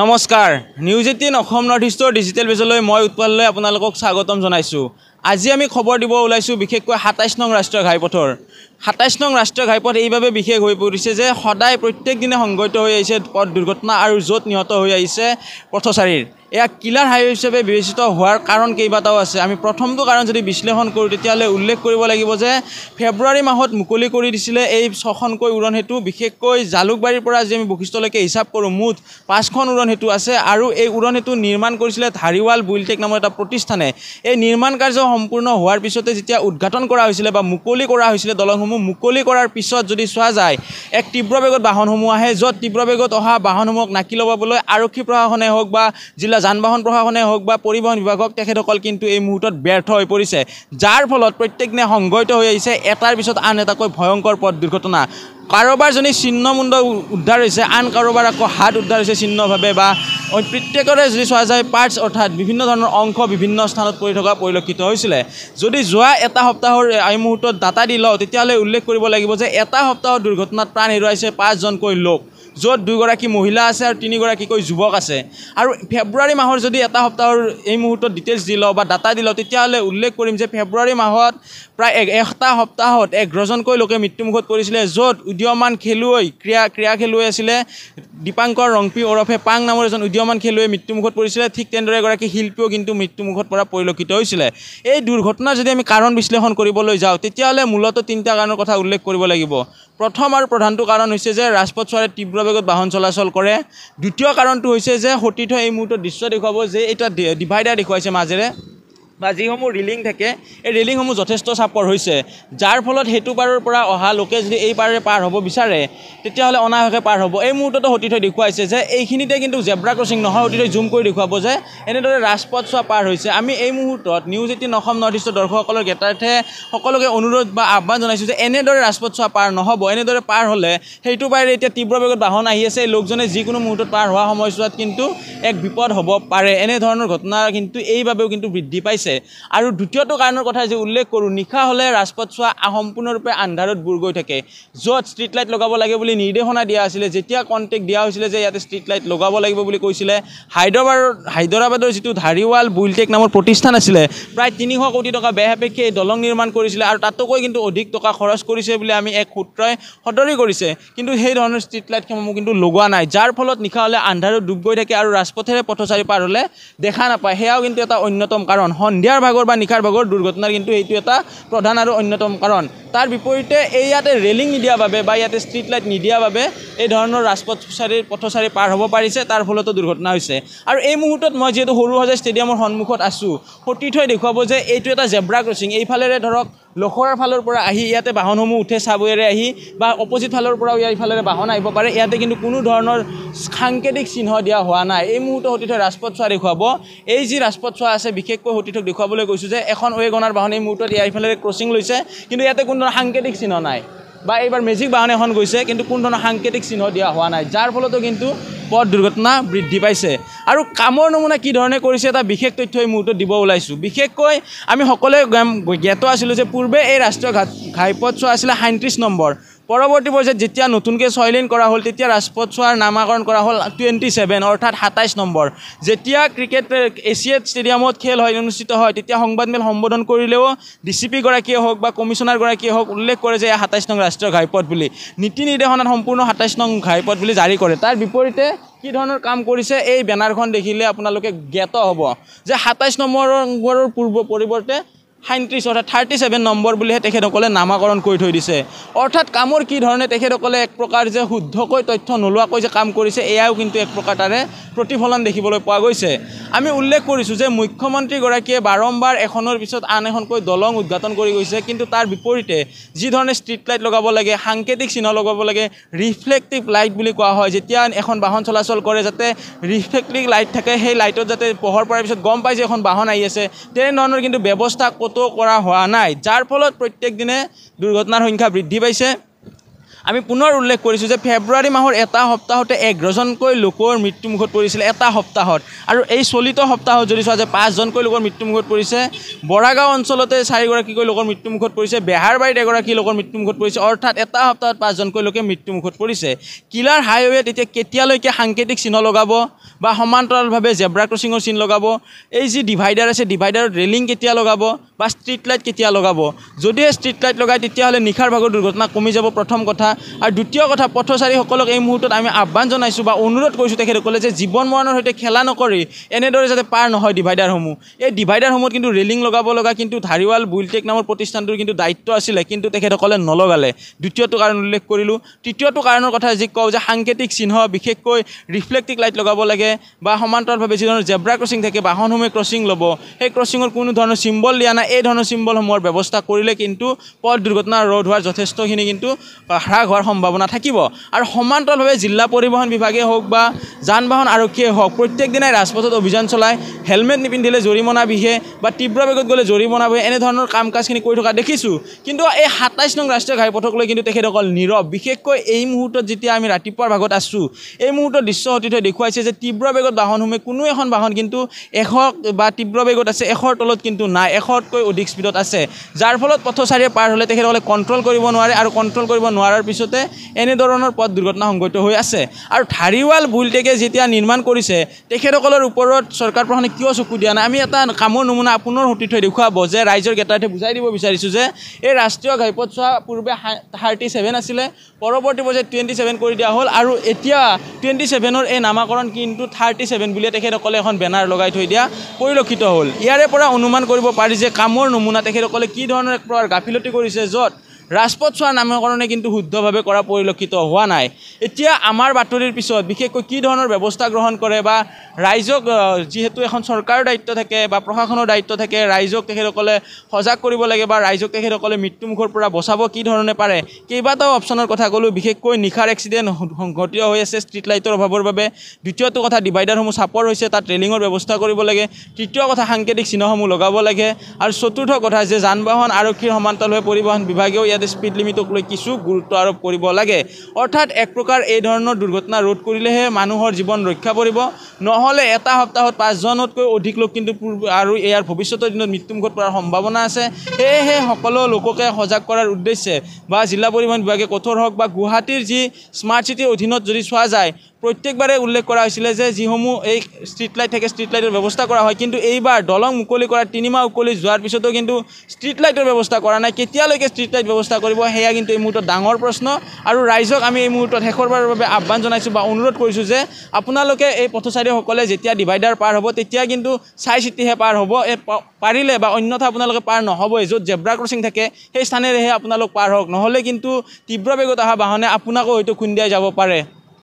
নমস্কাৰ news eighteen Assam north ইষ্টৰ digital পেজলৈ মই উৎপাললৈ আপোনালোকক স্বাগতম জনাইছোঁ আজি আমি খবৰ দিব ওলাইছোঁ বিশেষকৈ সাতাইছ নং ৰাষ্ট্ৰীয় ঘাইপথৰ সাতাইছ নং ৰাষ্ট্ৰীয় ঘাইপথ এইবাবে বিশেষ হৈ পৰিছে যে সদায় প্ৰত্যেক দিনে সংঘটিত হৈ আহিছে পথ দুৰ্ঘটনা আৰু য'ত নিহত হৈ আহিছে পথচাৰীৰ এয়া কিলাৰ হাইৱে হিচাপে বিবেচিত হোৱাৰ কাৰণ কেইবাটাও আছে আমি প্ৰথমটো কাৰণ যদি বিশ্লেষণ কৰোঁ তেতিয়াহ'লে উল্লেখ কৰিব লাগিব যে ফেব্ৰুৱাৰী মাহত মুকলি কৰি দিছিলে এই ছখনকৈ উৰণ সেতু বিশেষকৈ জালুকবাৰীৰ পৰা আজি আমি বশিষ্ঠলৈকে হিচাপ কৰোঁ মুঠ পাঁচখন উৰণ সেতু আছে আৰু এই উৰণ সেতু নিৰ্মাণ কৰিছিলে ধাৰিৱাল বুইলটেক নামৰ এটা প্ৰতিষ্ঠানে এই নিৰ্মাণ কাৰ্য সম্পূৰ্ণ হোৱাৰ পিছতে যেতিয়া উদঘাটন কৰা হৈছিলে বা মুকলি কৰা হৈছিলে দলংসমূহ মুকলি কৰাৰ পিছত যদি চোৱা যায় এক তীব্ৰ বেগত বাহনসমূহ আহে য'ত তীব্ৰ বেগত অহা বাহনসমূহক নাকি ল'বলৈ আৰক্ষী প্ৰশাসনে হওক বা জিলা যান বাহন প্ৰশাসনেই হওক বা পৰিবহণ বিভাগ হওক তেখেতসকল কিন্তু এই মুহূৰ্তত ব্যৰ্থ হৈ পৰিছে যাৰ ফলত প্ৰত্যেক প্ৰত্যেকদিনে সংঘটিত হৈ আহিছে এটাৰ পিছত আন এটাকৈ ভয়ংকৰ পথ দুৰ্ঘটনা কাৰোবাৰজনী চিহ্নমুণ্ড উদ্ধাৰ হৈছে আন কাৰোবাৰ আকৌ হাত উদ্ধাৰ হৈছে চিহ্নভাৱে বা প্ৰত্যেকৰে যদি চোৱা যায় পাৰ্টছ অৰ্থাৎ বিভিন্ন ধৰণৰ অংশ বিভিন্ন স্থানত পৰি থকা পৰিলক্ষিত হৈছিলে যদি যোৱা এটা সপ্তাহৰ এই মুহূৰ্তত ডাটা দি লওঁ তেতিয়াহ'লে উল্লেখ কৰিব লাগিব যে এটা সপ্তাহৰ দুৰ্ঘটনাত প্ৰাণ হেৰুৱাইছে পাঁচজনকৈ লোক য'ত দুইগৰাকী মহিলা আছে আৰু তিনিগৰাকীকৈ যুৱক আছে আৰু ফেব্ৰুৱাৰী মাহৰ যদি এটা সপ্তাহৰ এই মুহূৰ্তত ডিটেইলছ দি লওঁ বা ডাটা দি লওঁ তেতিয়াহ'লে উল্লেখ কৰিম যে ফেব্ৰুৱাৰী মাহত প্ৰায় এটা সপ্তাহত এঘাৰজনকৈ লোকে মৃত্যুমুখত পৰিছিলে য'ত উদীয়মান খেলুৱৈ ক্ৰীড়া ক্ৰীড়া খেলুৱৈ আছিলে দীপাংকৰ ৰংপী ওৰফে পাং নামৰ এজন উদীয়মান খেলুৱৈ মৃত্যুমুখত পৰিছিলে ঠিক তেনেদৰে এগৰাকী শিল্পীও কিন্তু মৃত্যুমুখত পৰা পৰিলক্ষিত হৈছিলে এই দুৰ্ঘটনাৰ যদি আমি কাৰণ বিশ্লেষণ কৰিবলৈ যাওঁ তেতিয়াহ'লে মূলতঃ তিনিটা কাৰণৰ কথা উল্লেখ কৰিব লাগিব প্ৰথম আৰু প্ৰধানটো কাৰণ হৈছে যে ৰাজপথ চৰাই তীব্ৰবেগত বাহন চলাচল কৰে দ্বিতীয় কাৰণটো হৈছে যে সতীৰ্থই এই মুহূৰ্তত দৃশ্য দেখুৱাব যে এটা ডিভাইডাৰ দেখুৱাইছে মাজেৰে বা যিসমূহ ৰিলিং থাকে এই ৰিলিংসমূহ যথেষ্ট চাপৰ হৈছে যাৰ ফলত সেইটো পাৰৰ পৰা অহা লোকে যদি এই পাৰে পাৰ হ'ব বিচাৰে তেতিয়াহ'লে অনাহকে পাৰ হ'ব এই মুহূৰ্ততে সতীৰ্থই দেখুৱাইছে যে এইখিনিতে কিন্তু জেব্ৰা ক্ৰছিং নহয় সতীৰ্থই জুম কৰি দেখুৱাব যে এনেদৰে ৰাজপথ চোৱা পাৰ হৈছে আমি এই মুহূৰ্তত নিউজ এইটিন অসম নৰ্থ ইষ্টৰ দৰ্শকসকলৰ গেটাৰ্থে সকলোকে অনুৰোধ বা আহ্বান জনাইছোঁ যে এনেদৰে ৰাজপথ চোৱা পাৰ নহ'ব এনেদৰে পাৰ হ'লে সেইটো পাৰে এতিয়া তীব্ৰ বেগত বাহন আহি আছে এই লোকজনে যিকোনো মুহূৰ্তত পাৰ হোৱা সময়ছোৱাত কিন্তু এক বিপদ হ'ব পাৰে এনেধৰণৰ ঘটনা কিন্তু এইবাবেও কিন্তু বৃদ্ধি পাইছে আছে আৰু দ্বিতীয়টো কাৰণৰ কথা যে উল্লেখ কৰোঁ নিশা হ'লে ৰাজপথ চোৱা সম্পূৰ্ণৰূপে আন্ধাৰত বুৰ গৈ থাকে য'ত ষ্ট্ৰীট লাইট লগাব লাগে বুলি নিৰ্দেশনা দিয়া আছিলে যেতিয়া কণ্টেক্ট দিয়া হৈছিলে যে ইয়াতে ষ্ট্ৰীট লাইট লগাব লাগিব বুলি কৈছিলে হায়দৰাবাদৰ হায়দৰাবাদৰ যিটো ধাৰিৱাল বুইলটেক নামৰ প্ৰতিষ্ঠান আছিলে প্ৰায় তিনিশ কোটি টকা বেহাপেক্ষে এই দলং নিৰ্মাণ কৰিছিলে আৰু তাতোকৈ কিন্তু অধিক টকা খৰচ কৰিছে বুলি আমি এক সূত্ৰই সদৰি কৰিছে কিন্তু সেই ধৰণৰ ষ্ট্ৰীট লাইটসমূহ কিন্তু লগোৱা নাই যাৰ ফলত নিশা হ'লে আন্ধাৰত ডুব গৈ থাকে আৰু ৰাজপথেৰে পথচাৰী পাৰ হ'লে দেখা নাপায় সেয়াও কিন্তু এটা অন্যতম কাৰণ হন সন্ধিয়াৰ ভাগৰ বা নিশাৰ ভাগৰ দুৰ্ঘটনাৰ কিন্তু এইটো এটা প্ৰধান আৰু অন্যতম কাৰণ তাৰ বিপৰীতে এই ইয়াতে ৰেলিং নিদিয়া বাবে বা ইয়াতে ষ্ট্ৰীট লাইট নিদিয়া বাবে এই ধৰণৰ ৰাজপথচাৰী পথচাৰী পাৰ হ'ব পাৰিছে তাৰ ফলতো দুৰ্ঘটনা হৈছে আৰু এই মুহূৰ্তত মই যিহেতু সৰু সজাই ষ্টেডিয়ামৰ সন্মুখত আছোঁ সতীৰ্থই দেখুৱাব যে এইটো এটা জেব্ৰা ক্ৰছিং এইফালেৰে ধৰক লখৰাৰ ফালৰ পৰা আহি ইয়াতে বাহনসমূহ উঠে চাবুৱেৰে আহি বা অপজিট ফালৰ পৰাও ইয়াৰ ইফালে বাহন আহিব পাৰে ইয়াতে কিন্তু কোনো ধৰণৰ সাংকেতিক চিহ্ন দিয়া হোৱা নাই এই মুহূৰ্তত সতীৰ্থক ৰাজপথ চোৱা দেখুৱাব এই যি ৰাজপথ চোৱা আছে বিশেষকৈ সতীৰ্থক দেখুৱাবলৈ কৈছোঁ যে এখন ৱেগনাৰ বাহন এই মুহূৰ্তত ইয়াৰ ইফালে ক্ৰছিং লৈছে কিন্তু ইয়াতে কোনো ধৰণৰ সাংকেতিক চিহ্ন নাই বা এইবাৰ মেজিক বাহন এখন গৈছে কিন্তু কোনো ধৰণৰ সাংকেতিক চিহ্ন দিয়া হোৱা নাই যাৰ ফলতো কিন্তু পথ দুৰ্ঘটনা বৃদ্ধি পাইছে আৰু কামৰ নমুনা কি ধৰণে কৰিছে এটা বিশেষ তথ্য এই মুহূৰ্তত দিব ওলাইছোঁ বিশেষকৈ আমি সকলোৱে জ্ঞাত আছিলোঁ যে পূৰ্বে এই ৰাষ্ট্ৰীয় ঘাইপথ চোৱা আছিলে সাঁত্ৰিছ নম্বৰ পৰৱৰ্তী পৰ্যায়ত যেতিয়া নতুনকৈ ছয় লেন কৰা হ'ল তেতিয়া ৰাজপথ ছোৱাৰ নামাকৰণ কৰা হ'ল টুৱেণ্টি ছেভেন অৰ্থাৎ সাতাইছ নম্বৰ যেতিয়া ক্ৰিকেট এছিয়েট ষ্টেডিয়ামত খেল হয় অনুষ্ঠিত হয় তেতিয়া সংবাদমেল সম্বোধন কৰিলেও ডি চি পিগৰাকীয়ে হওক বা কমিশ্যনাৰগৰাকীয়ে হওক উল্লেখ কৰে যে এয়া সাতাইছ নং ৰাষ্ট্ৰীয় ঘাইপথ বুলি নীতি নিৰ্দেশনাত সম্পূৰ্ণ সাতাইছ নং ঘাইপথ বুলি জাৰি কৰে তাৰ বিপৰীতে কি ধৰণৰ কাম কৰিছে এই বেনাৰখন দেখিলে আপোনালোকে জ্ঞাত হ'ব যে সাতাইছ নম্বৰৰ পূৰ্ব পৰিৱৰ্তে সাঁত্ৰিছ অৰ্থাৎ থাৰ্টি ছেভেন নম্বৰ বুলিহে তেখেতসকলে নামাকৰণ কৰি থৈ দিছে অৰ্থাৎ কামৰ কি ধৰণে তেখেতসকলে এক প্ৰকাৰ যে শুদ্ধকৈ তথ্য নোলোৱাকৈ যে কাম কৰিছে এয়াও কিন্তু এক প্ৰকাৰ তাৰে প্ৰতিফলন দেখিবলৈ পোৱা গৈছে আমি উল্লেখ কৰিছোঁ যে মুখ্যমন্ত্ৰীগৰাকীয়ে বাৰম্বাৰ এখনৰ পিছত আন এখনকৈ দলং উদঘাটন কৰি গৈছে কিন্তু তাৰ বিপৰীতে যিধৰণে ষ্ট্ৰীট লাইট লগাব লাগে সাংকেতিক চিহ্ন লগাব লাগে ৰিফ্লেক্টিভ লাইট বুলি কোৱা হয় যেতিয়া এখন বাহন চলাচল কৰে যাতে ৰিফ্লেক্টিভ লাইট থাকে সেই লাইটত যাতে পোহৰ পৰাৰ পিছত গম পায় যে এখন বাহন আহি আছে তেনেধৰণৰ কিন্তু ব্যৱস্থা ক'তো কৰা হোৱা নাই যাৰ ফলত প্ৰত্যেক দিনে দুৰ্ঘটনাৰ সংখ্যা বৃদ্ধি পাইছে আমি পুনৰ উল্লেখ কৰিছোঁ যে ফেব্ৰুৱাৰী মাহৰ এটা সপ্তাহতে এঘাৰজনকৈ লোকৰ মৃত্যুমুখত পৰিছিলে এটা সপ্তাহত আৰু এই চলিত সপ্তাহত যদি চোৱা যে পাঁচজনকৈ লোকৰ মৃত্যুমুখত পৰিছে বৰাগাঁও অঞ্চলতে চাৰিগৰাকীকৈ লোকৰ মৃত্যুমুখত পৰিছে বেহাৰবাৰীত এগৰাকী লোকৰ মৃত্যুমুখত পৰিছে অৰ্থাৎ এটা সপ্তাহত পাঁচজনকৈ লোকে মৃত্যুমুখত পৰিছে কিলাৰ হাইৱে এতিয়া কেতিয়ালৈকে সাংকেতিক চিহ্ন লগাব বা সমান্তৰালভাৱে জেব্ৰা ক্ৰছিঙৰ চিন লগাব এই যি ডিভাইডাৰ আছে ডিভাইডাৰত ৰেলিং কেতিয়া লগাব বা ষ্ট্ৰীট লাইট কেতিয়া লগাব যদিহে ষ্ট্ৰীট লাইট লগায় তেতিয়াহ'লে নিশাৰ ভাগৰ দুৰ্ঘটনা কমি যাব প্ৰথম কথা আৰু দ্বিতীয় কথা পথচাৰীসকলক এই মুহূৰ্তত আমি আহ্বান জনাইছোঁ বা অনুৰোধ কৰিছোঁ তেখেতসকলে যে জীৱন মৰণৰ সৈতে খেলা নকৰি এনেদৰে যাতে পাৰ নহয় ডিভাইডাৰসমূহ এই ডিভাইডাৰসমূহত কিন্তু ৰেলিং লগাব লগা কিন্তু ধাৰিৱাল বুলটেক নামৰ প্ৰতিষ্ঠানটোৰ কিন্তু দায়িত্ব আছিলে কিন্তু তেখেতসকলে নলগালে দ্বিতীয়টো কাৰণ উল্লেখ কৰিলোঁ তৃতীয়টো কাৰণৰ কথা যি কওঁ যে সাংকেতিক চিহ্ন বিশেষকৈ ৰিফ্লেক্টিক লাইট লগাব লাগে বা সমান্তৰভাৱে যি ধৰণৰ জেব্ৰা ক্ৰছিং থাকে বাহনসমূহে ক্ৰছিং ল'ব সেই ক্ৰছিঙৰ কোনো ধৰণৰ চিম্বল দিয়া নাই এই ধৰণৰ চিম্বলসমূহৰ ব্যৱস্থা কৰিলে কিন্তু পথ দুৰ্ঘটনা ৰোধ হোৱাৰ যথেষ্টখিনি কিন্তু হ্ৰাস হোৱাৰ সম্ভাৱনা থাকিব আৰু সমান্তৰালভাৱে জিলা পৰিবহণ বিভাগে হওক বা যান বাহন আৰক্ষীয়ে হওক প্ৰত্যেক দিনাই ৰাজপথত অভিযান চলাই হেলমেট নিপিন্ধিলে জৰিমনা বিহে বা তীব্ৰ বেগত গ'লে জৰিমনা বিহে এনেধৰণৰ কাম কাজখিনি কৰি থকা দেখিছোঁ কিন্তু এই সাতাইছ নং ৰাষ্ট্ৰীয় ঘাইপথক লৈ কিন্তু তেখেতসকল নীৰৱ বিশেষকৈ এই মুহূৰ্তত যেতিয়া আমি ৰাতিপুৱাৰ ভাগত আছোঁ এই মুহূৰ্তত দৃশ্য অতীতে দেখুৱাইছে যে তীব্ৰ বেগত বাহনসমূহে কোনো এখন বাহন কিন্তু এশ বা তীব্ৰ বেগত আছে এশৰ তলত কিন্তু নাই এশতকৈ তলতকৈ অধিক স্পীডত আছে যাৰ ফলত পথচাৰীয়ে পাৰ হ'লে তেখেতসকলে কণ্ট্ৰল কৰিব নোৱাৰে আৰু কণ্ট্ৰল কৰিব নোৱাৰাৰ পিছতে এনেধৰণৰ পথ দুৰ্ঘটনা সংঘটিত হৈ আছে আৰু ধাৰিৱাল বুলটেকে যেতিয়া নিৰ্মাণ কৰিছে তেখেতসকলৰ ওপৰত চৰকাৰ প্ৰশাসনে কিয় চকু দিয়া নাই আমি এটা কামৰ নমুনা আপোনাৰ সুতি থৈ দেখুৱাব যে ৰাইজৰ গেটাৰ্থে বুজাই দিব বিচাৰিছোঁ যে এই ৰাষ্ট্ৰীয় ঘাইপথ চোৱা পূৰ্বে থাৰ্টি ছেভেন আছিলে পৰৱৰ্তী পৰ্যায়ত টুৱেণ্টি ছেভেন কৰি দিয়া হ'ল আৰু এতিয়া টুৱেণ্টি ছেভেনৰ এই নামাকৰণ কিন্তু থাৰ্টি ছেভেন বুলিয়ে তেখেতসকলে এখন বেনাৰ লগাই থৈ দিয়া পৰিলক্ষিত হ'ল ইয়াৰে পৰা অনুমান কৰিব পাৰি যে কাম কামৰ নমুনা তেখেতসকলে কি ধৰণৰ এক প্ৰকাৰ গাফিলতি কৰিছে য'ত ৰাজপথ চোৱাৰ নামকৰণে কিন্তু শুদ্ধভাৱে কৰা পৰিলক্ষিত হোৱা নাই এতিয়া আমাৰ বাতৰিৰ পিছত বিশেষকৈ কি ধৰণৰ ব্যৱস্থা গ্ৰহণ কৰে বা ৰাইজক যিহেতু এখন চৰকাৰৰ দায়িত্ব থাকে বা প্ৰশাসনৰ দায়িত্ব থাকে ৰাইজক তেখেতসকলে সজাগ কৰিব লাগে বা ৰাইজক তেখেতসকলে মৃত্যুমুখৰ পৰা বচাব কি ধৰণে পাৰে কেইবাটাও অপশ্যনৰ কথা ক'লোঁ বিশেষকৈ নিশাৰ এক্সিডেণ্ট সংঘটিত হৈ আছে ষ্ট্ৰীট লাইটৰ অভাৱৰ বাবে দ্বিতীয়টো কথা ডিভাইডাৰসমূহ চাপৰ হৈছে তাত ৰেলিঙৰ ব্যৱস্থা কৰিব লাগে তৃতীয় কথা সাংকেতিক চিহ্নসমূহ লগাব লাগে আৰু চতুৰ্থ কথা যে যান বাহন আৰক্ষীৰ সমান্তৰভাৱে পৰিবহণ বিভাগেও ইয়াত ইয়াতে স্পীড লিমিটক লৈ কিছু গুৰুত্ব আৰোপ কৰিব লাগে অৰ্থাৎ এক প্ৰকাৰ এই ধৰণৰ দুৰ্ঘটনা ৰোধ কৰিলেহে মানুহৰ জীৱন ৰক্ষা পৰিব নহ'লে এটা সপ্তাহত পাঁচজনতকৈ অধিক লোক কিন্তু আৰু ইয়াৰ ভৱিষ্যতৰ দিনত মৃত্যুমুখত পৰাৰ সম্ভাৱনা আছে সেয়েহে সকলো লোককে সজাগ কৰাৰ উদ্দেশ্যে বা জিলা পৰিবহণ বিভাগে কঠোৰ হওক বা গুৱাহাটীৰ যি স্মাৰ্ট চিটিৰ অধীনত যদি চোৱা যায় প্ৰত্যেকবাৰে উল্লেখ কৰা হৈছিলে যে যিসমূহ এই ষ্ট্ৰীট লাইট থাকে ষ্ট্ৰীট লাইটৰ ব্যৱস্থা কৰা হয় কিন্তু এইবাৰ দলং মুকলি কৰা তিনিমাহ মুকলি যোৱাৰ পিছতো কিন্তু ষ্ট্ৰীট লাইটৰ ব্যৱস্থা কৰা নাই কেতিয়ালৈকে ষ্ট্ৰীট লাইট ব্যৱস্থা কৰিব সেয়া কিন্তু এই মুহূৰ্তত ডাঙৰ প্ৰশ্ন আৰু ৰাইজক আমি এই মুহূৰ্তত শেষৰবাৰৰ বাবে আহ্বান জনাইছোঁ বা অনুৰোধ কৰিছোঁ যে আপোনালোকে এই পথচাৰীসকলে যেতিয়া ডিভাইডাৰ পাৰ হ'ব তেতিয়া কিন্তু চাই চিতিহে পাৰ হ'ব এই পাৰিলে বা অন্যথা আপোনালোকে পাৰ নহ'বই য'ত জেব্ৰা ক্ৰছিং থাকে সেই স্থানেৰেহে আপোনালোক পাৰ হওক নহ'লে কিন্তু তীব্ৰ বেগত অহা বাহনে আপোনাকো হয়তো খুন্দিয়াই যাব পাৰে